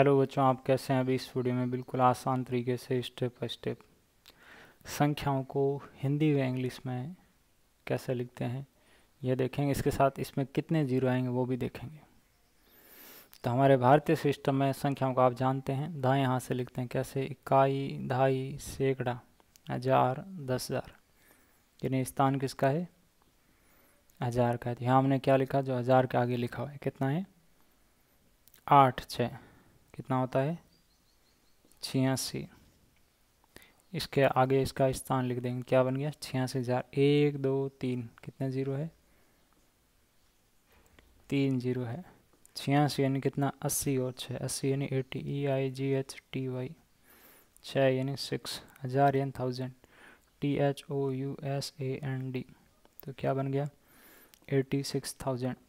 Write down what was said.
hello बच्चों आप कैसे हैं अभी इस वीडियो में बिल्कुल आसान तरीके से स्टेप बाय स्टेप संख्याओं को हिंदी व इंग्लिश में कैसे लिखते हैं यह देखेंगे इसके साथ इसमें कितने जीरो आएंगे वो भी देखेंगे तो हमारे भारतीय सिस्टम में संख्याओं को आप जानते हैं दाएँ यहाँ से लिखते हैं कैसे इकाई ढाई सैकड़ा हजार दस हज़ार यानी स्थान किसका है हज़ार का है तो यहाँ हमने क्या लिखा जो हज़ार के आगे लिखा हुआ है कितना है आठ छः कितना होता है छियासी इसके आगे इसका स्थान लिख देंगे क्या बन गया छियासी हज़ार एक दो तीन कितना जीरो है तीन जीरो है छियासी यानी कितना अस्सी और छः अस्सी यानी eighty E I G H T Y छः यानी सिक्स हज़ार यानी thousand T H O U S A N D तो क्या बन गया एटी सिक्स थाउजेंड